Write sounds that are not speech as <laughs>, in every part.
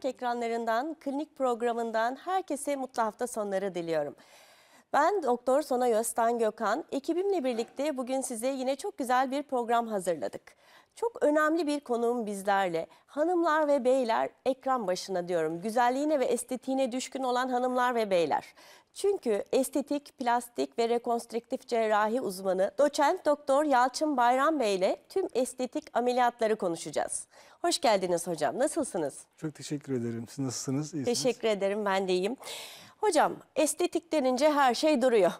Türk ekranlarından, klinik programından herkese mutlu hafta sonları diliyorum. Ben Doktor Sonay Öztan Gökhan, ekibimle birlikte bugün size yine çok güzel bir program hazırladık. Çok önemli bir konuğum bizlerle. Hanımlar ve beyler ekran başına diyorum. Güzelliğine ve estetiğine düşkün olan hanımlar ve beyler. Çünkü estetik, plastik ve rekonstrüktif cerrahi uzmanı doçent doktor Yalçın Bayram Bey ile tüm estetik ameliyatları konuşacağız. Hoş geldiniz hocam. Nasılsınız? Çok teşekkür ederim. Siz nasılsınız? İyisiniz? Teşekkür ederim. Ben de iyiyim. Hocam estetik denince her şey duruyor.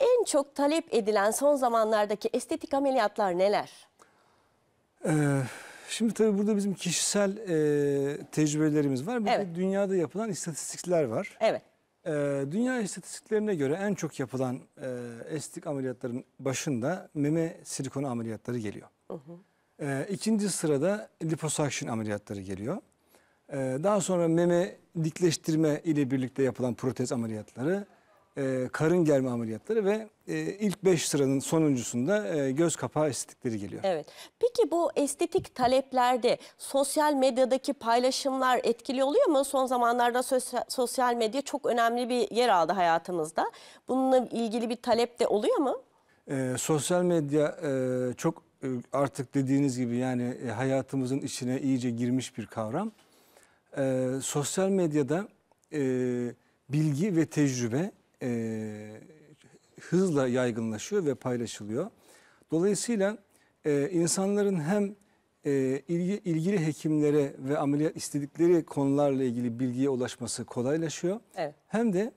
En çok talep edilen son zamanlardaki estetik ameliyatlar neler? Ee, şimdi tabii burada bizim kişisel e, tecrübelerimiz var. Bir Evet. de dünyada yapılan istatistikler var. Evet. Ee, dünya istatistiklerine göre en çok yapılan e, estetik ameliyatların başında meme silikonu ameliyatları geliyor. Ee, ikinci sırada liposuction ameliyatları geliyor. Ee, daha sonra meme dikleştirme ile birlikte yapılan protez ameliyatları e, karın germe ameliyatları ve e, ilk 5 sıranın sonuncusunda e, göz kapağı estetikleri geliyor. Evet. Peki bu estetik taleplerde sosyal medyadaki paylaşımlar etkili oluyor mu? Son zamanlarda sosyal, medya çok önemli bir yer aldı hayatımızda. Bununla ilgili bir talep de oluyor mu? E, sosyal medya e, çok e, artık dediğiniz gibi yani e, hayatımızın içine iyice girmiş bir kavram. E, sosyal medyada e, bilgi ve tecrübe e, hızla yaygınlaşıyor ve paylaşılıyor. Dolayısıyla e, insanların hem e, ilgi, ilgili hekimlere ve ameliyat istedikleri konularla ilgili bilgiye ulaşması kolaylaşıyor. Evet. Hem de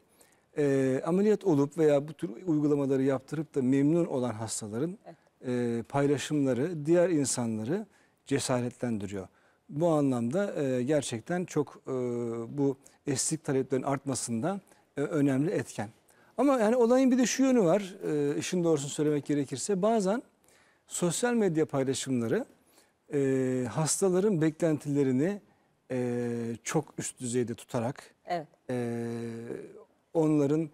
e, ameliyat olup veya bu tür uygulamaları yaptırıp da memnun olan hastaların evet. e, paylaşımları diğer insanları cesaretlendiriyor. Bu anlamda e, gerçekten çok e, bu estetik taleplerin artmasında e, önemli etken. Ama yani olayın bir de şu yönü var. E, işin doğrusunu söylemek gerekirse bazen sosyal medya paylaşımları e, hastaların beklentilerini e, çok üst düzeyde tutarak evet. e, onların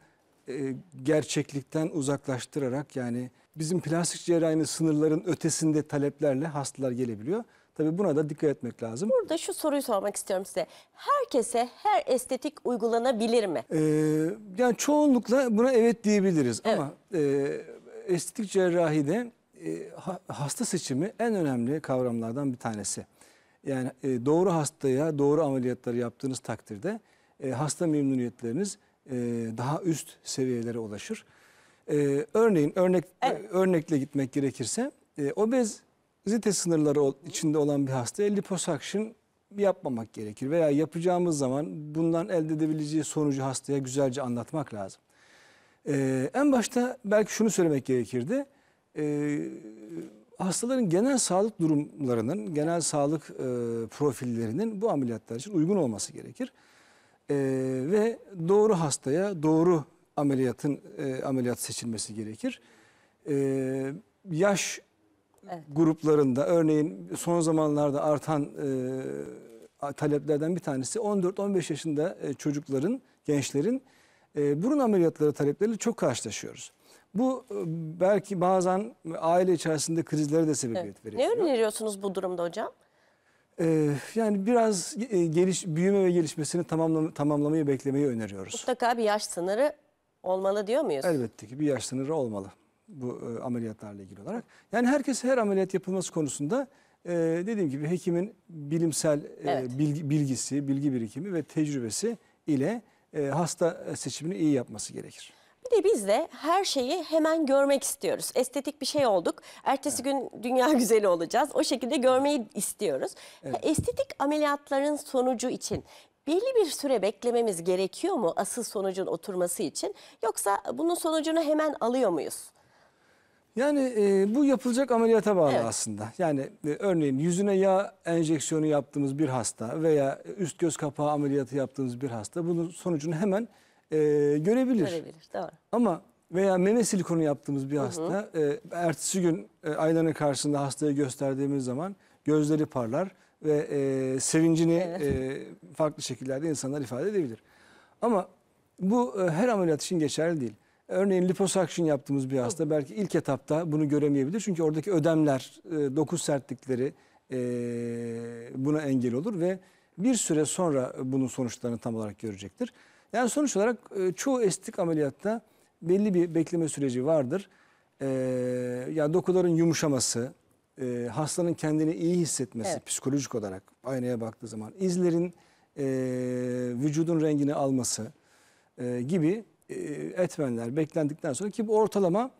e, gerçeklikten uzaklaştırarak yani bizim plastik cerrahinin sınırların ötesinde taleplerle hastalar gelebiliyor. Tabii buna da dikkat etmek lazım. Burada şu soruyu sormak istiyorum size. Herkese her estetik uygulanabilir mi? Ee, yani çoğunlukla buna evet diyebiliriz Evet. ama e, estetik cerrahide e, hasta seçimi en önemli kavramlardan bir tanesi. Yani e, doğru hastaya doğru ameliyatları yaptığınız takdirde e, hasta memnuniyetleriniz e, daha üst seviyelere ulaşır. E, örneğin örnek Evet. örnekle gitmek gerekirse e, obez Rezite sınırları içinde olan bir hasta liposuction yapmamak gerekir. Veya yapacağımız zaman bundan elde edebileceği sonucu hastaya güzelce anlatmak lazım. Ee, en başta belki şunu söylemek gerekirdi. Ee, hastaların genel sağlık durumlarının, genel sağlık e, profillerinin bu ameliyatlar için uygun olması gerekir. E, ve doğru hastaya doğru ameliyatın e, ameliyat seçilmesi gerekir. E, yaş gruplarında örneğin son zamanlarda artan e, taleplerden bir tanesi 14-15 yaşında e, çocukların, gençlerin e, burun ameliyatları talepleriyle çok karşılaşıyoruz. Bu e, belki bazen aile içerisinde krizlere de sebebiyet evet. veriyor. Ne öneriyorsunuz bu durumda hocam? E, yani biraz e, geliş, büyüme ve gelişmesini tamamlam tamamlamayı beklemeyi öneriyoruz. Mutlaka bir yaş sınırı olmalı diyor muyuz? Elbette ki bir yaş sınırı olmalı bu e, ameliyatlarla ilgili olarak. Yani herkes her ameliyat yapılması konusunda e, dediğim gibi hekimin bilimsel e, evet. bilgi, bilgisi, bilgi birikimi ve tecrübesi ile e, hasta seçimini iyi yapması gerekir. Bir de biz de her şeyi hemen görmek istiyoruz. Estetik bir şey olduk. Ertesi evet. gün dünya <laughs> güzeli olacağız. O şekilde görmeyi istiyoruz. Evet. E, estetik ameliyatların sonucu için belli bir süre beklememiz gerekiyor mu asıl sonucun oturması için? Yoksa bunun sonucunu hemen alıyor muyuz? Yani e, bu yapılacak ameliyata bağlı evet. aslında. Yani e, örneğin yüzüne yağ enjeksiyonu yaptığımız bir hasta veya üst göz kapağı ameliyatı yaptığımız bir hasta bunun sonucunu hemen e, görebilir. Görebilir, doğru. Ama veya meme silikonu yaptığımız bir hasta hı hı. E, ertesi gün e, aynanın karşısında hastayı gösterdiğimiz zaman gözleri parlar ve e, sevincini evet. e, farklı şekillerde insanlar ifade edebilir. Ama bu e, her ameliyat için geçerli değil. Örneğin liposuction yaptığımız bir hasta belki ilk etapta bunu göremeyebilir. Çünkü oradaki ödemler, e, doku sertlikleri e, buna engel olur ve bir süre sonra bunun sonuçlarını tam olarak görecektir. Yani sonuç olarak e, çoğu estetik ameliyatta belli bir bekleme süreci vardır. Yani dokuların yumuşaması, hastanın kendini iyi hissetmesi evet. psikolojik olarak aynaya baktığı zaman, izlerin vücudun rengini alması gibi e, etmenler beklendikten sonra ki bu ortalama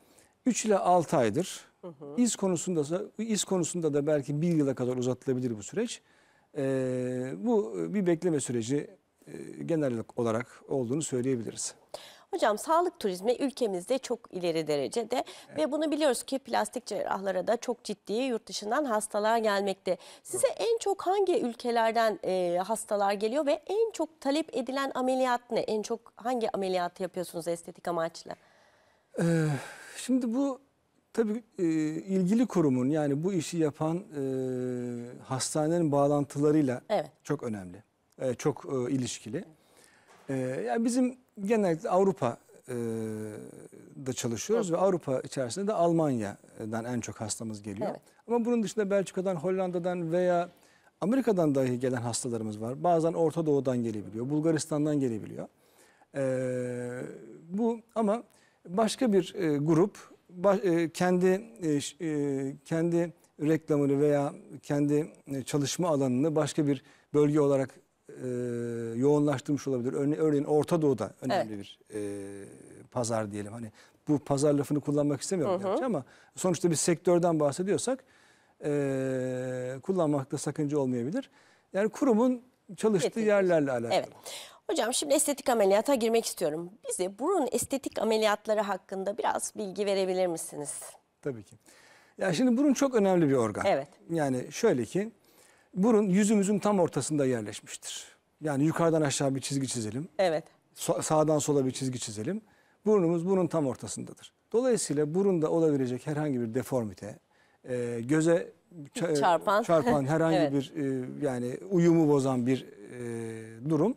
3 ile 6 aydır. Hı hı. İz konusunda da, iz konusunda da belki bir yıla kadar uzatılabilir bu süreç. E, bu bir bekleme süreci e, genel olarak olduğunu söyleyebiliriz. Hocam sağlık turizmi ülkemizde çok ileri derecede evet. ve bunu biliyoruz ki plastik cerrahlara da çok ciddi yurt dışından hastalar gelmekte. Size evet. en çok hangi ülkelerden e, hastalar geliyor ve en çok talep edilen ameliyat ne? En çok hangi ameliyatı yapıyorsunuz estetik amaçla? Ee, şimdi bu tabii e, ilgili kurumun yani bu işi yapan e, hastanenin bağlantılarıyla evet. çok önemli. E, çok e, ilişkili. Evet. Ee, yani bizim genellikle Avrupa e, da çalışıyoruz evet. ve Avrupa içerisinde de Almanya'dan en çok hastamız geliyor. Evet. Ama bunun dışında Belçika'dan, Hollanda'dan veya Amerika'dan dahi gelen hastalarımız var. Bazen Orta Doğu'dan gelebiliyor, Bulgaristan'dan gelebiliyor. Ee, bu ama başka bir e, grup baş, e, kendi e, e, kendi reklamını veya kendi e, çalışma alanını başka bir bölge olarak e, yoğunlaştırmış olabilir. Örne örneğin Orta Doğu'da önemli evet. bir e, pazar diyelim. Hani bu pazar lafını kullanmak istemiyorum hı hı. ama sonuçta bir sektörden bahsediyorsak e, kullanmakta sakınca olmayabilir. Yani kurumun çalıştığı Kesinlikle. yerlerle alakalı. Evet. Hocam şimdi estetik ameliyata girmek istiyorum. Bize burun estetik ameliyatları hakkında biraz bilgi verebilir misiniz? Tabii ki. Ya şimdi burun çok önemli bir organ. Evet. Yani şöyle ki burun yüzümüzün tam ortasında yerleşmiştir. Yani yukarıdan aşağı bir çizgi çizelim. Evet. So sağdan sola bir çizgi çizelim. Burnumuz burun tam ortasındadır. Dolayısıyla burunda olabilecek herhangi bir deformite, e, göze e, çarpan, çarpan <laughs> herhangi evet. bir e, yani uyumu bozan bir e, durum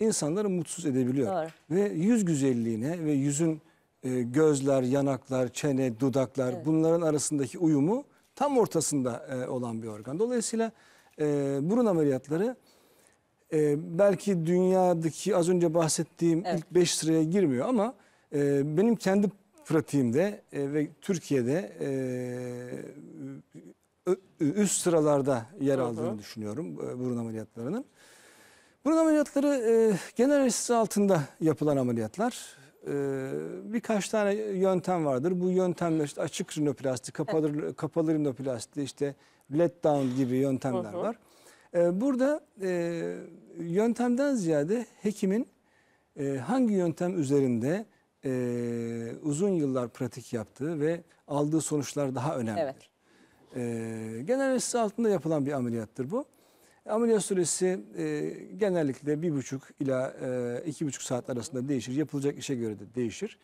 insanları mutsuz edebiliyor. Doğru. Ve yüz güzelliğine ve yüzün e, gözler, yanaklar, çene, dudaklar evet. bunların arasındaki uyumu tam ortasında e, olan bir organ. Dolayısıyla e, burun ameliyatları e, belki dünyadaki az önce bahsettiğim Evet. ilk 5 sıraya girmiyor ama e, benim kendi pratiğimde e, ve Türkiye'de e, üst sıralarda yer Hı hı. aldığını düşünüyorum e, burun ameliyatlarının. Burun ameliyatları e, genel anestezi altında yapılan ameliyatlar. E, birkaç tane yöntem vardır. Bu yöntemler işte açık rinoplasti, kapalı, kapalı rinoplasti, işte Letdown gibi yöntemler var. E, burada e, yöntemden ziyade hekimin e, hangi yöntem üzerinde e, uzun yıllar pratik yaptığı ve aldığı sonuçlar daha önemlidir. Evet. E, genel anestezi altında yapılan bir ameliyattır bu. Ameliyat süresi e, genellikle bir buçuk ila e, iki buçuk saat arasında değişir. Yapılacak işe göre de değişir.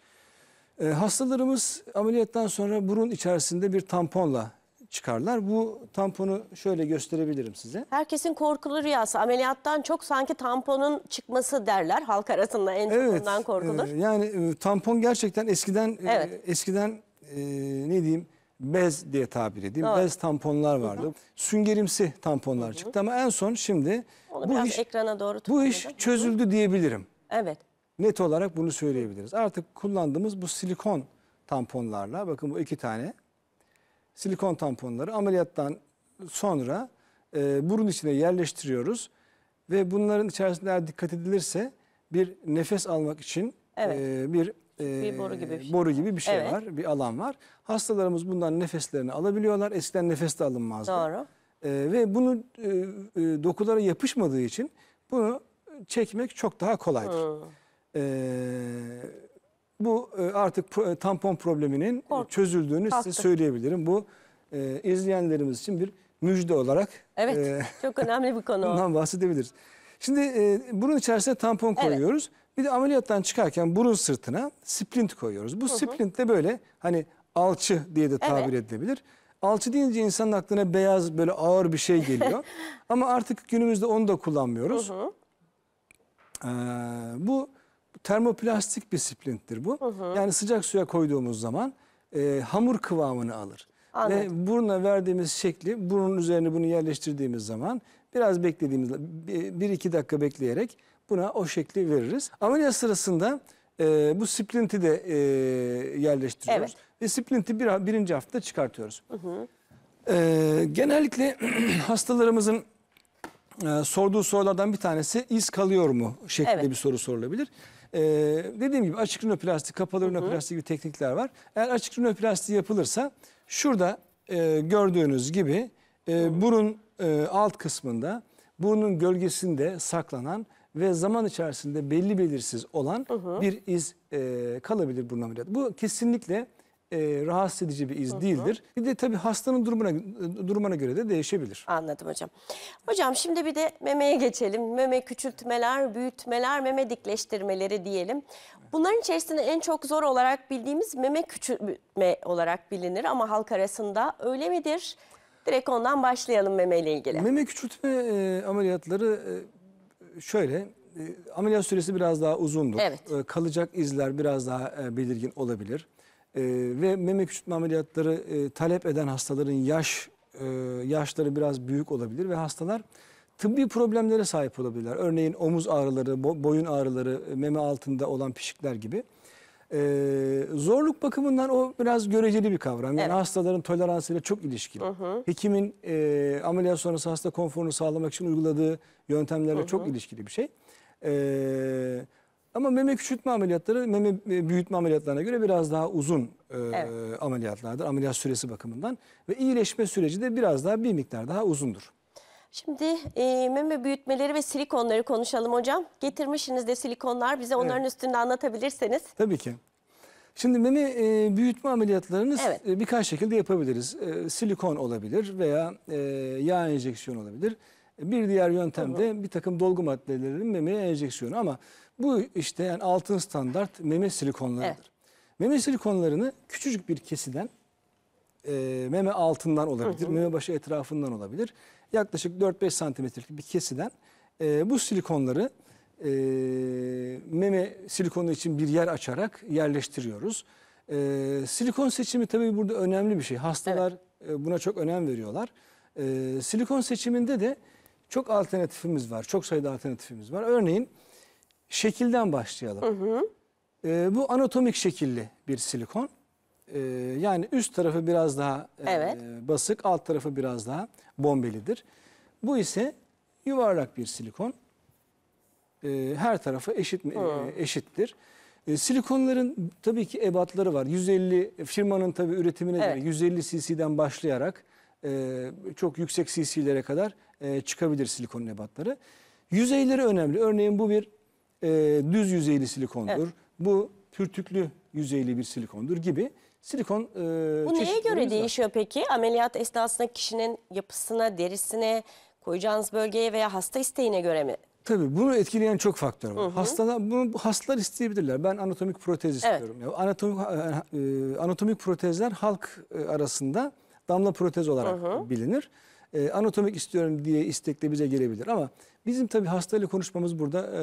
E, hastalarımız ameliyattan sonra burun içerisinde bir tamponla çıkarlar. Bu tamponu şöyle gösterebilirim size. Herkesin korkulu rüyası. Ameliyattan çok sanki tamponun çıkması derler. Halk arasında en çok evet, ondan korkulur. E, yani e, tampon gerçekten eskiden e, evet. e, eskiden e, ne diyeyim bez diye tabir edeyim. Doğru. Bez tamponlar vardı. Hı -hı. Süngerimsi tamponlar Hı -hı. çıktı ama en son şimdi Onu bu iş ekrana doğru Bu iş çözüldü Hı -hı. diyebilirim. Evet. Net olarak bunu söyleyebiliriz. Artık kullandığımız bu silikon tamponlarla bakın bu iki tane silikon tamponları ameliyattan sonra e, burun içine yerleştiriyoruz. Ve bunların içerisinde dikkat edilirse bir nefes almak için evet. e, bir, e, bir boru e, gibi bir şey, boru gibi bir şey evet. var, bir alan var. Hastalarımız bundan nefeslerini alabiliyorlar. Eskiden nefes de alınmazdı. Doğru. E, ve bunu e, e, dokulara yapışmadığı için bunu çekmek çok daha kolaydır. Hmm. E, bu e, artık e, tampon probleminin Korktum. çözüldüğünü Kalktık. size söyleyebilirim. Bu e, izleyenlerimiz için bir müjde olarak. Evet e, <laughs> çok önemli bir konu. Bundan bahsedebiliriz. Şimdi e, burun içerisine tampon evet. koyuyoruz. Bir de ameliyattan çıkarken burun sırtına splint koyuyoruz. Bu hı hı. splint de böyle hani alçı diye de tabir evet. edilebilir. Alçı deyince insanın aklına beyaz böyle ağır bir şey geliyor. <laughs> Ama artık günümüzde onu da kullanmıyoruz. Hı hı. Ee, bu Termoplastik bir splinttir bu. Hı hı. Yani sıcak suya koyduğumuz zaman e, hamur kıvamını alır. Anladım. Ve buruna verdiğimiz şekli, burunun üzerine bunu yerleştirdiğimiz zaman biraz beklediğimiz, bir iki dakika bekleyerek buna o şekli veririz. Ameliyat sırasında e, bu splinti de e, yerleştiriyoruz. Evet. Ve splinti bir, birinci hafta çıkartıyoruz. Hı hı. E, genellikle <clears throat> hastalarımızın e, sorduğu sorulardan bir tanesi iz kalıyor mu şeklinde evet. bir soru sorulabilir. Ee, dediğim gibi açık rinoplasti, kapalı Hı rinoplasti gibi teknikler var. Eğer açık rinoplasti yapılırsa şurada e, gördüğünüz gibi e, burun e, alt kısmında burnun gölgesinde saklanan ve zaman içerisinde belli belirsiz olan hı hı. bir iz e, kalabilir burun ameliyatı. Bu kesinlikle e, rahatsız edici bir iz Hı -hı. değildir. Bir de tabii hastanın durumuna durumuna göre de değişebilir. Anladım hocam. Hocam şimdi bir de memeye geçelim. Meme küçültmeler, büyütmeler, meme dikleştirmeleri diyelim. Bunların içerisinde en çok zor olarak bildiğimiz meme küçültme olarak bilinir ama halk arasında öyle midir? Direkt ondan başlayalım meme ile ilgili. Meme küçültme e, ameliyatları e, şöyle e, ameliyat süresi biraz daha uzundur. Evet. E, kalacak izler biraz daha e, belirgin olabilir. Ee, ve meme küçültme ameliyatları e, talep eden hastaların yaş e, yaşları biraz büyük olabilir ve hastalar tıbbi problemlere sahip olabilirler. Örneğin omuz ağrıları, bo boyun ağrıları, e, meme altında olan pişikler gibi. E, zorluk bakımından o biraz göreceli bir kavram. Yani evet. hastaların toleransıyla çok ilişkili. Hı hı. Hekimin e, ameliyat sonrası hasta konforunu sağlamak için uyguladığı yöntemlerle hı hı. çok ilişkili bir şey. Evet. Ama meme küçültme ameliyatları meme e, büyütme ameliyatlarına göre biraz daha uzun e, evet. ameliyatlardır. Ameliyat süresi bakımından ve iyileşme süreci de biraz daha bir miktar daha uzundur. Şimdi e, meme büyütmeleri ve silikonları konuşalım hocam. Getirmişsiniz de silikonlar bize onların evet. üstünde anlatabilirseniz. Tabii ki. Şimdi meme e, büyütme ameliyatlarını evet. e, birkaç şekilde yapabiliriz. E, silikon olabilir veya e, yağ enjeksiyonu olabilir. E, bir diğer yöntem de bir takım dolgu maddelerin memeye enjeksiyonu ama... Bu işte yani altın standart meme silikonlarıdır. Evet. Meme silikonlarını küçücük bir kesiden e, meme altından olabilir, hı hı. meme başı etrafından olabilir. Yaklaşık 4-5 santimetrelik bir kesiden e, bu silikonları e, meme silikonu için bir yer açarak yerleştiriyoruz. E, silikon seçimi tabii burada önemli bir şey. Hastalar evet. e, buna çok önem veriyorlar. E, silikon seçiminde de çok alternatifimiz var, çok sayıda alternatifimiz var. Örneğin Şekilden başlayalım. Hı hı. E, bu anatomik şekilli bir silikon. E, yani üst tarafı biraz daha e, Evet. basık, alt tarafı biraz daha bombelidir. Bu ise yuvarlak bir silikon. E, her tarafı eşit mi- e, eşittir. E, silikonların tabii ki ebatları var. 150 firmanın tabii üretimine Evet. göre 150 cc'den başlayarak e, çok yüksek cc'lere kadar e, çıkabilir silikon ebatları. Yüzeyleri önemli. Örneğin bu bir e, düz yüzeyli silikondur. Evet. Bu pürtüklü yüzeyli bir silikondur gibi silikon e, Bu neye göre var. değişiyor peki? Ameliyat esnasında kişinin yapısına, derisine, koyacağınız bölgeye veya hasta isteğine göre mi? Tabii bunu etkileyen çok faktör var. Hı hı. Hastalar, bunu hastalar isteyebilirler. Ben anatomik protez istiyorum. Evet. Ya, anatomik, e, e, anatomik protezler halk e, arasında damla protez olarak hı hı. bilinir. E, anatomik istiyorum diye istekle bize gelebilir. Ama bizim tabii hastayla konuşmamız burada e,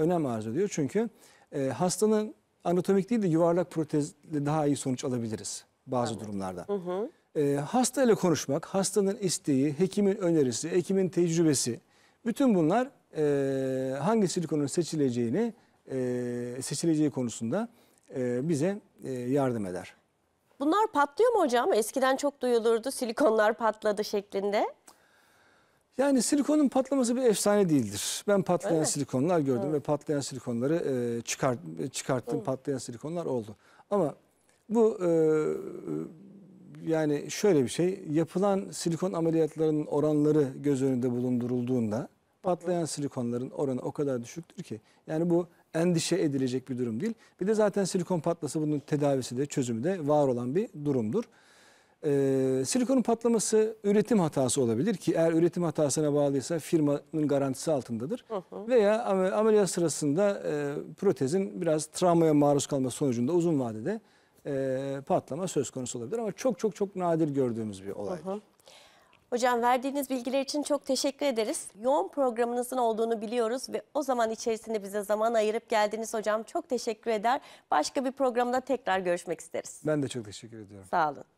önem arz ediyor. Çünkü e, hastanın anatomik değil de yuvarlak protezle daha iyi sonuç alabiliriz bazı evet. durumlarda. Hı hı. hastayla konuşmak, hastanın isteği, hekimin önerisi, hekimin tecrübesi bütün bunlar hangi silikonun seçileceğini e, seçileceği konusunda bize yardım eder. Bunlar patlıyor mu hocam? Eskiden çok duyulurdu silikonlar patladı şeklinde. Yani silikonun patlaması bir efsane değildir. Ben patlayan Öyle silikonlar gördüm Hı. ve patlayan silikonları e, çıkart, e, çıkarttım. Hı. Patlayan silikonlar oldu. Ama bu e, yani şöyle bir şey. Yapılan silikon ameliyatlarının oranları göz önünde bulundurulduğunda patlayan silikonların oranı o kadar düşüktür ki. Yani bu endişe edilecek bir durum değil. Bir de zaten silikon patlası bunun tedavisi de çözümü de var olan bir durumdur. Ee, silikonun patlaması üretim hatası olabilir ki eğer üretim hatasına bağlıysa firmanın garantisi altındadır. Hı hı. Veya ameliyat sırasında e, protezin biraz travmaya maruz kalma sonucunda uzun vadede e, patlama söz konusu olabilir. Ama çok çok çok nadir gördüğümüz bir olay. Hı hı. Hocam verdiğiniz bilgiler için çok teşekkür ederiz. Yoğun programınızın olduğunu biliyoruz ve o zaman içerisinde bize zaman ayırıp geldiniz hocam. Çok teşekkür eder. Başka bir programda tekrar görüşmek isteriz. Ben de çok teşekkür ediyorum. Sağ olun.